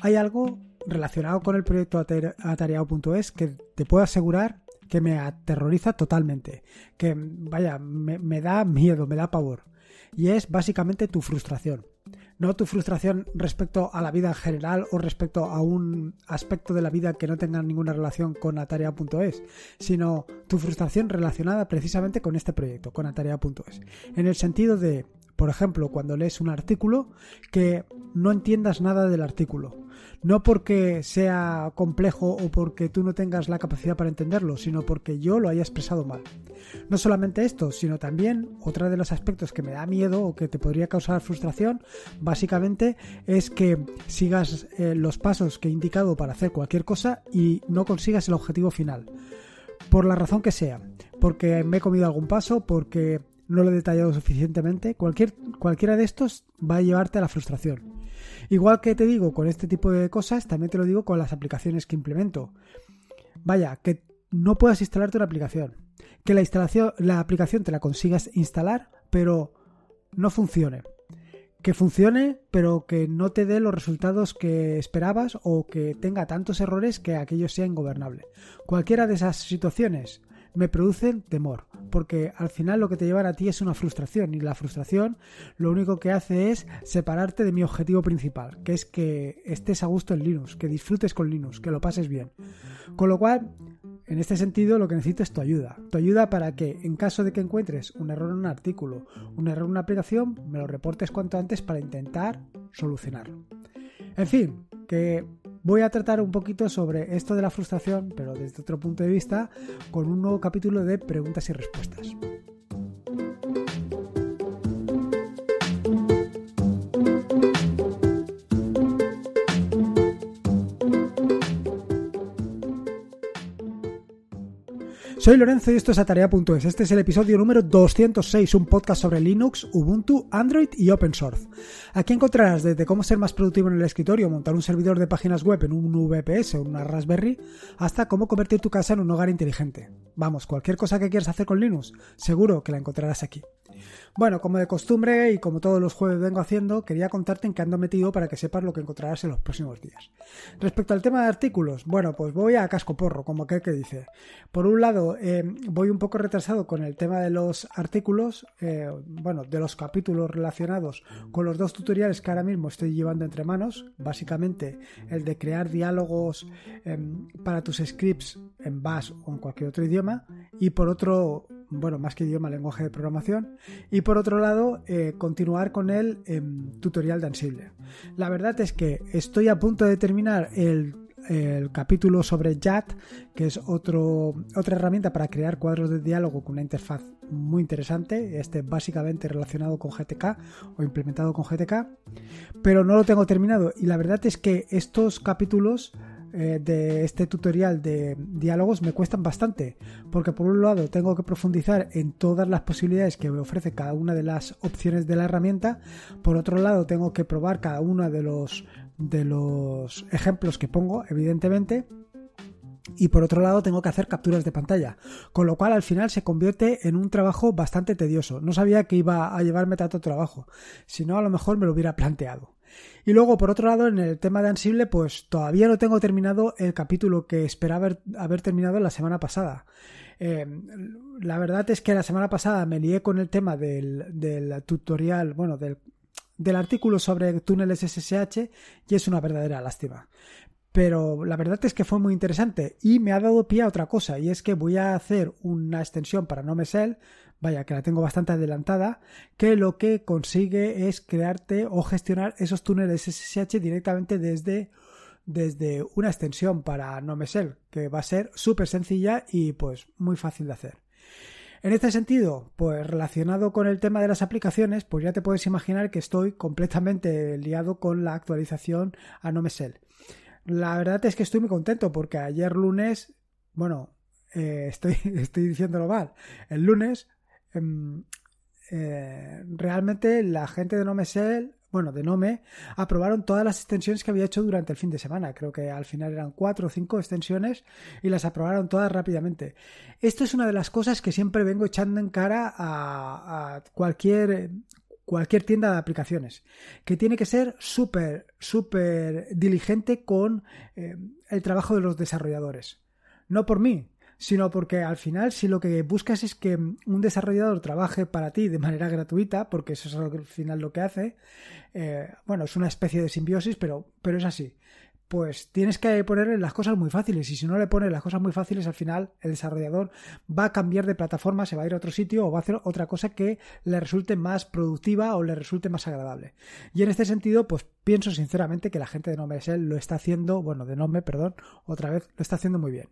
Hay algo relacionado con el proyecto atareado.es que te puedo asegurar que me aterroriza totalmente, que vaya, me, da miedo, me da pavor. Y es básicamente tu frustración. No tu frustración respecto a la vida en general o respecto a un aspecto de la vida que no tenga ninguna relación con Atarea.es, sino tu frustración relacionada precisamente con este proyecto, con Atarea.es. En el sentido de, por ejemplo, cuando lees un artículo que no entiendas nada del artículo. No porque sea complejo o porque tú no tengas la capacidad para entenderlo, sino porque yo lo haya expresado mal. No solamente esto, sino también otro de los aspectos que me da miedo o que te podría causar frustración, básicamente es que sigas eh, los pasos que he indicado para hacer cualquier cosa y no consigas el objetivo final. Por la razón que sea, porque me he comido algún paso, porque no lo he detallado suficientemente, cualquier, cualquiera de estos va a llevarte a la frustración. Igual que te digo con este tipo de cosas, también te lo digo con las aplicaciones que implemento. Vaya, que no puedas instalarte una aplicación, que la, instalación, la aplicación te la consigas instalar, pero no funcione. Que funcione, pero que no te dé los resultados que esperabas o que tenga tantos errores que aquello sea ingobernable. Cualquiera de esas situaciones me producen temor, porque al final lo que te llevan a ti es una frustración y la frustración lo único que hace es separarte de mi objetivo principal, que es que estés a gusto en Linux, que disfrutes con Linux, que lo pases bien. Con lo cual, en este sentido, lo que necesito es tu ayuda. Tu ayuda para que, en caso de que encuentres un error en un artículo, un error en una aplicación, me lo reportes cuanto antes para intentar solucionarlo. En fin, que voy a tratar un poquito sobre esto de la frustración, pero desde otro punto de vista, con un nuevo capítulo de preguntas y respuestas. Soy Lorenzo y esto es Atarea.es. Este es el episodio número 206, un podcast sobre Linux, Ubuntu, Android y Open Source. Aquí encontrarás desde cómo ser más productivo en el escritorio, montar un servidor de páginas web en un VPS o una Raspberry, hasta cómo convertir tu casa en un hogar inteligente. Vamos, cualquier cosa que quieras hacer con Linux, seguro que la encontrarás aquí. Bueno, como de costumbre y como todos los jueves vengo haciendo, quería contarte en qué ando metido para que sepas lo que encontrarás en los próximos días. Respecto al tema de artículos, bueno, pues voy a casco porro, como aquel que dice. Por un lado, eh, voy un poco retrasado con el tema de los artículos, eh, bueno, de los capítulos relacionados con los dos tutoriales que ahora mismo estoy llevando entre manos, básicamente el de crear diálogos em, para tus scripts en Bash o en cualquier otro idioma, y por otro, bueno, más que idioma, lenguaje de programación, y por otro lado, eh, continuar con el em, tutorial de Ansible. La verdad es que estoy a punto de terminar el capítulo sobre JAT, que es otra herramienta para crear cuadros de diálogo con una interfaz muy interesante, este básicamente relacionado con GTK o implementado con GTK, pero no lo tengo terminado y la verdad es que estos capítulos eh, de este tutorial de diálogos me cuestan bastante, porque por un lado tengo que profundizar en todas las posibilidades que me ofrece cada una de las opciones de la herramienta, por otro lado tengo que probar cada uno de los, de los ejemplos que pongo, evidentemente, y por otro lado tengo que hacer capturas de pantalla, con lo cual al final se convierte en un trabajo bastante tedioso. No sabía que iba a llevarme tanto trabajo, si no a lo mejor me lo hubiera planteado. Y luego, por otro lado, en el tema de Ansible, pues todavía no tengo terminado el capítulo que esperaba haber, terminado la semana pasada. Em, la verdad es que la semana pasada me lié con el tema del, tutorial, bueno, del, del artículo sobre túneles SSH y es una verdadera lástima. Pero la verdad es que fue muy interesante y me ha dado pie a otra cosa y es que voy a hacer una extensión para No vaya que la tengo bastante adelantada, que lo que consigue es crearte o gestionar esos túneles SSH directamente desde una extensión para No que va a ser súper sencilla y pues muy fácil de hacer. En este sentido, pues relacionado con el tema de las aplicaciones, pues ya te puedes imaginar que estoy completamente liado con la actualización a Nomesel. La verdad es que estoy muy contento porque ayer lunes, bueno, eh, estoy, diciéndolo mal, el lunes em, eh, realmente la gente de Nomesel, bueno, de Nome, aprobaron todas las extensiones que había hecho durante el fin de semana. Creo que al final eran cuatro o cinco extensiones y las aprobaron todas rápidamente. Esto es una de las cosas que siempre vengo echando en cara a, a cualquier cualquier tienda de aplicaciones, que tiene que ser súper, súper diligente con eh, el trabajo de los desarrolladores. No por mí, sino porque al final si lo que buscas es que un desarrollador trabaje para ti de manera gratuita, porque eso es al final lo que hace, eh, bueno, es una especie de simbiosis, pero, pero es así pues tienes que ponerle las cosas muy fáciles y si no le pones las cosas muy fáciles al final el desarrollador va a cambiar de plataforma, se va a ir a otro sitio o va a hacer otra cosa que le resulte más productiva o le resulte más agradable. Y en este sentido, pues pienso sinceramente que la gente de él lo está haciendo, bueno, de Nome, perdón, otra vez lo está haciendo muy bien.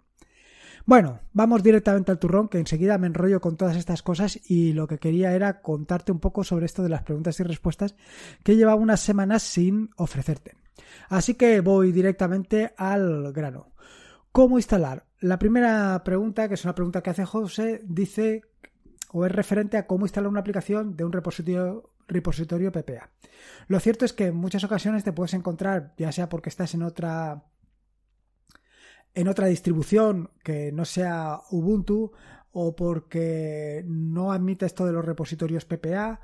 Bueno, vamos directamente al turrón, que enseguida me enrollo con todas estas cosas y lo que quería era contarte un poco sobre esto de las preguntas y respuestas que llevado unas semanas sin ofrecerte. Así que voy directamente al grano. ¿Cómo instalar? La primera pregunta, que es una pregunta que hace José, dice o es referente a cómo instalar una aplicación de un repositorio repositorio PPA. Lo cierto es que en muchas ocasiones te puedes encontrar, ya sea porque estás en otra en otra distribución que no sea Ubuntu o porque no admite esto de los repositorios PPA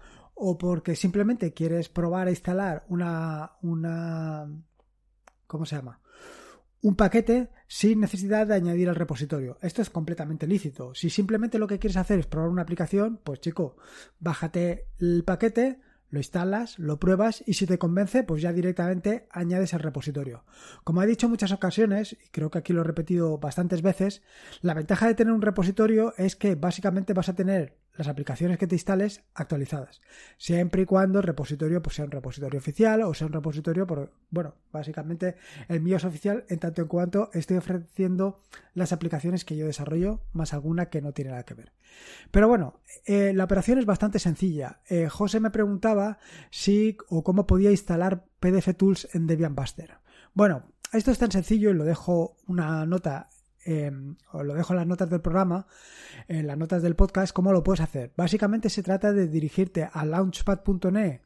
o porque simplemente quieres probar e instalar una, una ¿cómo se llama? un paquete sin necesidad de añadir al repositorio. Esto es completamente lícito. Si simplemente lo que quieres hacer es probar una aplicación, pues chico, bájate el paquete, lo instalas, lo pruebas y si te convence, pues ya directamente añades al repositorio. Como he dicho en muchas ocasiones, y creo que aquí lo he repetido bastantes veces, la ventaja de tener un repositorio es que básicamente vas a tener las aplicaciones que te instales actualizadas, siempre y cuando el repositorio pues, sea un repositorio oficial o sea un repositorio, por, bueno, básicamente el mío es oficial en tanto en cuanto estoy ofreciendo las aplicaciones que yo desarrollo, más alguna que no tiene nada que ver. Pero bueno, eh, la operación es bastante sencilla. Eh, José me preguntaba si o cómo podía instalar PDF Tools en Debian Buster. Bueno, esto es tan sencillo y lo dejo una nota Em, os lo dejo en las notas del programa, en las notas del podcast, cómo lo puedes hacer. Básicamente se trata de dirigirte a launchpad.net,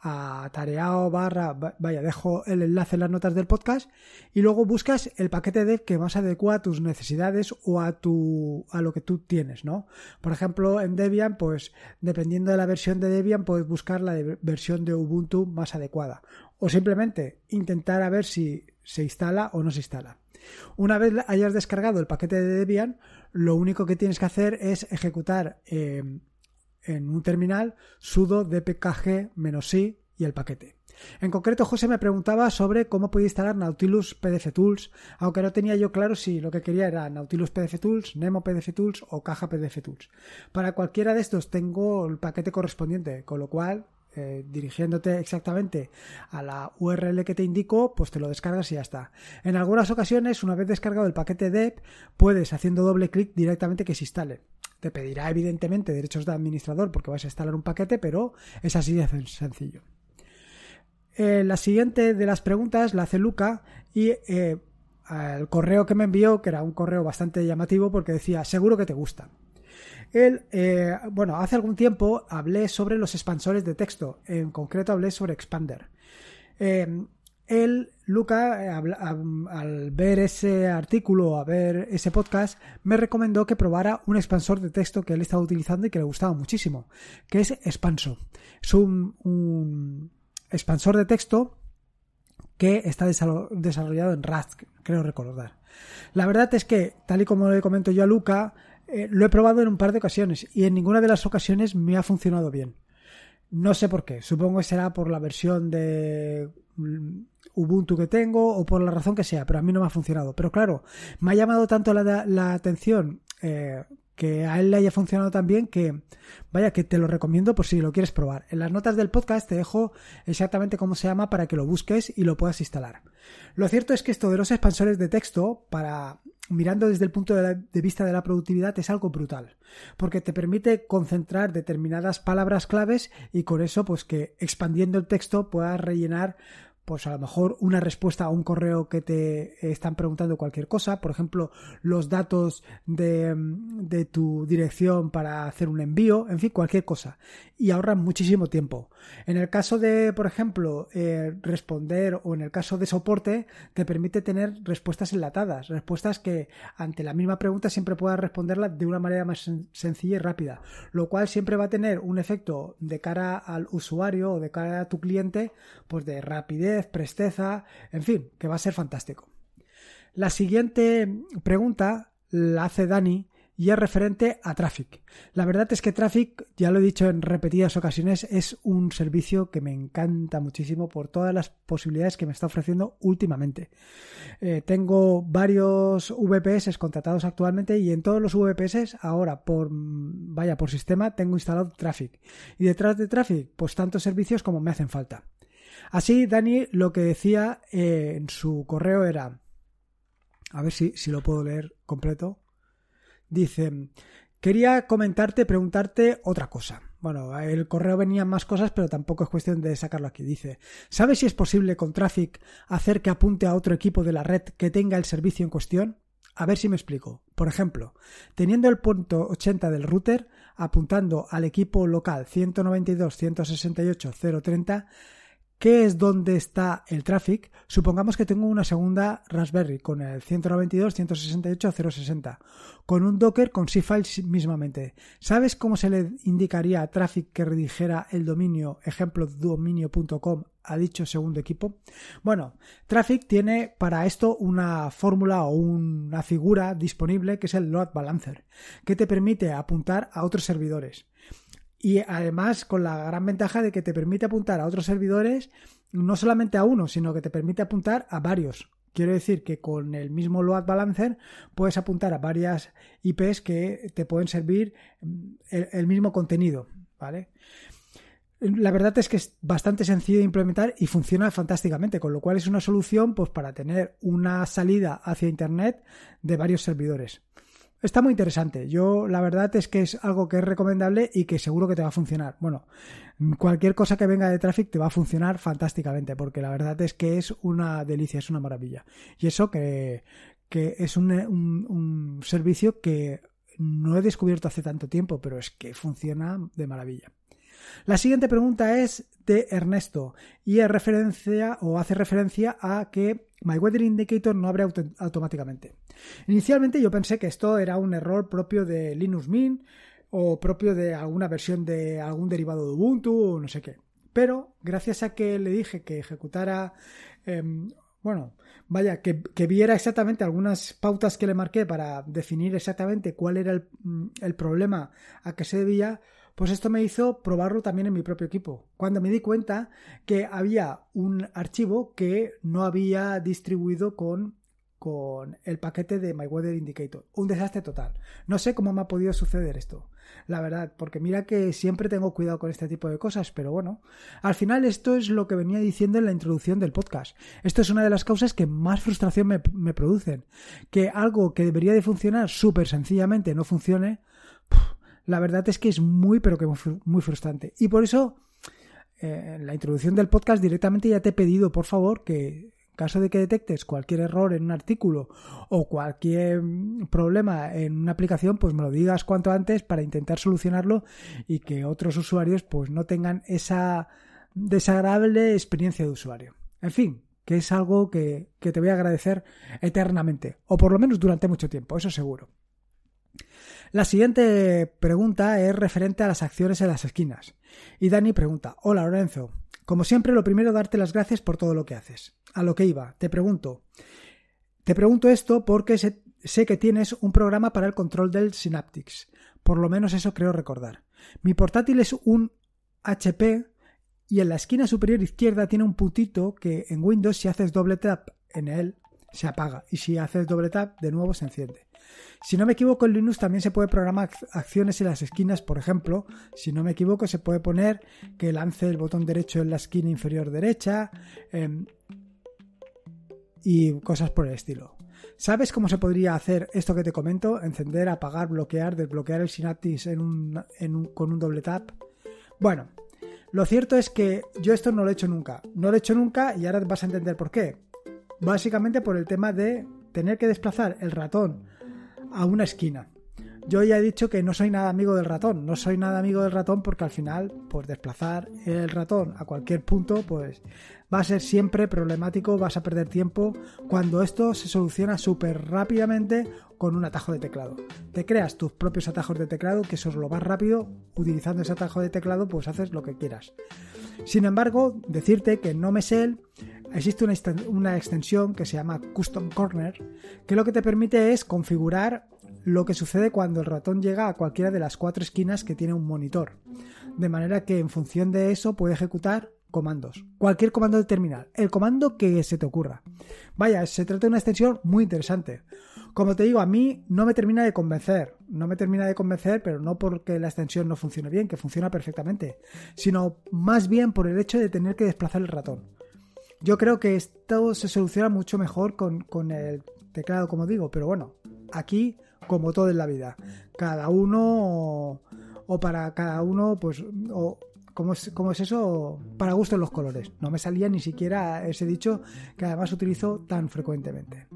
a tareao barra, vaya, dejo el enlace en las notas del podcast y luego buscas el paquete de que más adecua a tus necesidades o a tu a lo que tú tienes, ¿no? Por ejemplo, en Debian, pues dependiendo de la versión de Debian, puedes buscar la versión de Ubuntu más adecuada o simplemente intentar a ver si se instala o no se instala. Una vez hayas descargado el paquete de Debian, lo único que tienes que hacer es ejecutar eh, en un terminal sudo dpkg-i y el paquete. En concreto, José me preguntaba sobre cómo podía instalar Nautilus PDF Tools, aunque no tenía yo claro si lo que quería era Nautilus PDF Tools, Nemo PDF Tools o Caja PDF Tools. Para cualquiera de estos tengo el paquete correspondiente, con lo cual eh, dirigiéndote exactamente a la URL que te indico, pues te lo descargas y ya está. En algunas ocasiones, una vez descargado el paquete DEP, e puedes haciendo doble clic directamente que se instale. Te pedirá evidentemente derechos de administrador porque vas a instalar un paquete, pero es así de sencillo. Eh, la siguiente de las preguntas la hace Luca y el eh, correo que me envió, que era un correo bastante llamativo porque decía, seguro que te gusta. Él, eh, bueno, hace algún tiempo hablé sobre los expansores de texto, en concreto hablé sobre Expander. Em, él, Luca, eh, al ver ese artículo, a ver ese podcast, me recomendó que probara un expansor de texto que él estaba utilizando y que le gustaba muchísimo, que es Expanso. Es un, expansor de texto que está desarrollado en Rust, creo recordar. La verdad es que, tal y como le comento yo a Luca, eh, lo he probado en un par de ocasiones y en ninguna de las ocasiones me ha funcionado bien. No sé por qué. Supongo que será por la versión de mm, Ubuntu que tengo o por la razón que sea, pero a mí no me ha funcionado. Pero claro, me ha llamado tanto la, atención eh, que a él le haya funcionado tan bien que, vaya, que te lo recomiendo por si lo quieres probar. En las notas del podcast te dejo exactamente cómo se llama para que lo busques y lo puedas instalar. Lo cierto es que esto de los expansores de texto, para mirando desde el punto de, de vista de la productividad, es algo brutal, porque te permite concentrar determinadas palabras claves y con eso, pues que expandiendo el texto puedas rellenar pues a lo mejor una respuesta a un correo que te están preguntando cualquier cosa, por ejemplo, los datos de, tu dirección para hacer un envío, en fin, cualquier cosa. Y ahorras muchísimo tiempo. En el caso de, por ejemplo, eh, responder o en el caso de soporte, te permite tener respuestas enlatadas, respuestas que ante la misma pregunta siempre puedas responderla de una manera más sencilla y rápida, lo cual siempre va a tener un efecto de cara al usuario o de cara a tu cliente, pues de rapidez presteza, en fin, que va a ser fantástico. La siguiente pregunta la hace Dani y es referente a Traffic. La verdad es que Traffic, ya lo he dicho en repetidas ocasiones, es un servicio que me encanta muchísimo por todas las posibilidades que me está ofreciendo últimamente. Eh, tengo varios VPS contratados actualmente y en todos los VPS ahora por vaya por sistema tengo instalado Traffic. Y detrás de Traffic, pues tantos servicios como me hacen falta. Así, Dani lo que decía eh, en su correo era, a ver si, si lo puedo leer completo, dice, quería comentarte, preguntarte otra cosa. Bueno, el correo venía más cosas, pero tampoco es cuestión de sacarlo aquí. Dice, ¿sabes si es posible con Traffic hacer que apunte a otro equipo de la red que tenga el servicio en cuestión? A ver si me explico. Por ejemplo, teniendo el punto 80 del router apuntando al equipo local 192.168.030, ¿Qué es donde está el traffic? Supongamos que tengo una segunda Raspberry con el 192 168 060 con un Docker con C-Files mismamente. ¿Sabes cómo se le indicaría a traffic que redijera el dominio, ejemplo dominio.com a dicho segundo equipo? Bueno, traffic tiene para esto una fórmula o una figura disponible que es el load balancer, que te permite apuntar a otros servidores y además con la gran ventaja de que te permite apuntar a otros servidores, no solamente a uno, sino que te permite apuntar a varios. Quiero decir que con el mismo load balancer puedes apuntar a varias IPs que te pueden servir mm, el, mismo contenido, ¿vale? La verdad es que es bastante sencillo de implementar y funciona fantásticamente, con lo cual es una solución pues, para tener una salida hacia Internet de varios servidores. Está muy interesante. Yo, la verdad es que es algo que es recomendable y que seguro que te va a funcionar. Bueno, cualquier cosa que venga de Traffic te va a funcionar fantásticamente, porque la verdad es que es una delicia, es una maravilla. Y eso que, es un, un servicio que no he descubierto hace tanto tiempo, pero es que funciona de maravilla. La siguiente pregunta es, de Ernesto y referencia o hace referencia a que My Indicator no abre automáticamente. Inicialmente yo pensé que esto era un error propio de Linux Mint o propio de alguna versión de algún derivado de Ubuntu o no sé qué. Pero gracias a que le dije que ejecutara, em, bueno, vaya, que, viera exactamente algunas pautas que le marqué para definir exactamente cuál era el, mm, el problema a que se debía, pues esto me hizo probarlo también en mi propio equipo, cuando me di cuenta que había un archivo que no había distribuido con con el paquete de My Indicator. Un desastre total. No sé cómo me ha podido suceder esto. La verdad, porque mira que siempre tengo cuidado con este tipo de cosas, pero bueno, al final esto es lo que venía diciendo en la introducción del podcast. Esto es una de las causas que más frustración me, me producen. Que algo que debería de funcionar súper sencillamente no funcione la verdad es que es muy, pero que muy frustrante. Y por eso, eh, la introducción del podcast directamente ya te he pedido, por favor, que en caso de que detectes cualquier error en un artículo o cualquier mm, problema en una aplicación, pues me lo digas cuanto antes para intentar solucionarlo y que otros usuarios pues no tengan esa desagradable experiencia de usuario. En fin, que es algo que, que te voy a agradecer eternamente, o por lo menos durante mucho tiempo, eso seguro. La siguiente pregunta es referente a las acciones en las esquinas. Y Dani pregunta, hola Lorenzo, como siempre lo primero darte las gracias por todo lo que haces. A lo que iba, te pregunto. Te pregunto esto porque sé, que tienes un programa para el control del Synaptics. Por lo menos eso creo recordar. Mi portátil es un HP y en la esquina superior izquierda tiene un putito que en Windows si haces doble tap en él se apaga y si haces doble tap de nuevo se enciende. Si no me equivoco, en Linux también se puede programar acciones en las esquinas, por ejemplo. Si no me equivoco, se puede poner que lance el botón derecho en la esquina inferior derecha em, y cosas por el estilo. ¿Sabes cómo se podría hacer esto que te comento? Encender, apagar, bloquear, desbloquear el Synaptics con un doble tap. Bueno, lo cierto es que yo esto no lo he hecho nunca. No lo he hecho nunca y ahora vas a entender por qué. Básicamente por el tema de tener que desplazar el ratón a una esquina. Yo ya he dicho que no soy nada amigo del ratón, no soy nada amigo del ratón porque al final, por pues, desplazar el ratón a cualquier punto, pues va a ser siempre problemático, vas a perder tiempo cuando esto se soluciona súper rápidamente con un atajo de teclado. Te creas tus propios atajos de teclado, que eso es lo más rápido, utilizando ese atajo de teclado pues haces lo que quieras. Sin embargo, decirte que no me existe una, una extensión que se llama Custom Corner, que lo que te permite es configurar lo que sucede cuando el ratón llega a cualquiera de las cuatro esquinas que tiene un monitor, de manera que en función de eso puede ejecutar comandos, cualquier comando de terminal, el comando que se te ocurra. Vaya, se trata de una extensión muy interesante. Como te digo, a mí no me termina de convencer, no me termina de convencer, pero no porque la extensión no funcione bien, que funciona perfectamente, sino más bien por el hecho de tener que desplazar el ratón. Yo creo que esto se soluciona mucho mejor con, con el teclado, como digo, pero bueno, aquí como todo en la vida. Cada uno, o, para cada uno, pues, o, ¿cómo, es, es eso? Para gusto en los colores. No me salía ni siquiera ese dicho que además utilizo tan frecuentemente.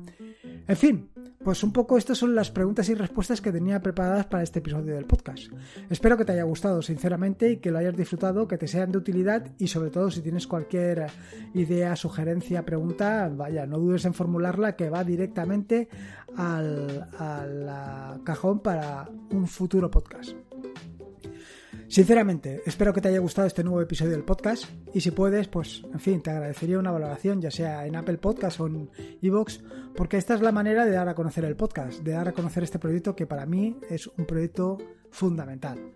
En fin, pues un poco estas son las preguntas y respuestas que tenía preparadas para este episodio del podcast. Espero que te haya gustado sinceramente y que lo hayas disfrutado, que te sean de utilidad y sobre todo si tienes cualquier idea, sugerencia, pregunta, vaya, no dudes en formularla que va directamente al, al cajón para un futuro podcast. Sinceramente, espero que te haya gustado este nuevo episodio del podcast y si puedes, pues, en fin, te agradecería una valoración, ya sea en Apple Podcast o en Evox, porque esta es la manera de dar a conocer el podcast, de dar a conocer este proyecto que para mí es un proyecto fundamental.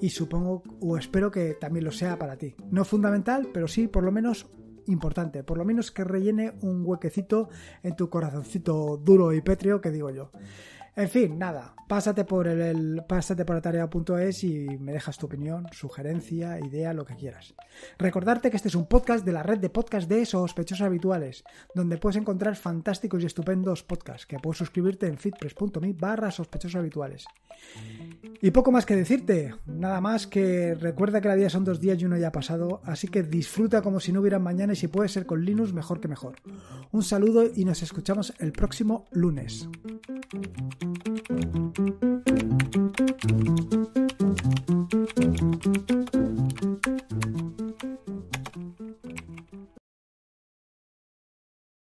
Y supongo o espero que también lo sea para ti. No fundamental, pero sí por lo menos importante, por lo menos que rellene un huequecito en tu corazoncito duro y pétreo que digo yo. En fin, nada, pásate por el, pásate por y me dejas tu opinión, sugerencia, idea, lo que quieras. Recordarte que este es un podcast de la red de podcast de sospechosos habituales, donde puedes encontrar fantásticos y estupendos podcasts que puedes suscribirte en fitpress.me barra sospechosos habituales. Y poco más que decirte, nada más que recuerda que la vida son dos días y uno ya ha pasado, así que disfruta como si no hubieran mañana y si puede ser con Linux mejor que mejor. Un saludo y nos escuchamos el próximo lunes. うん。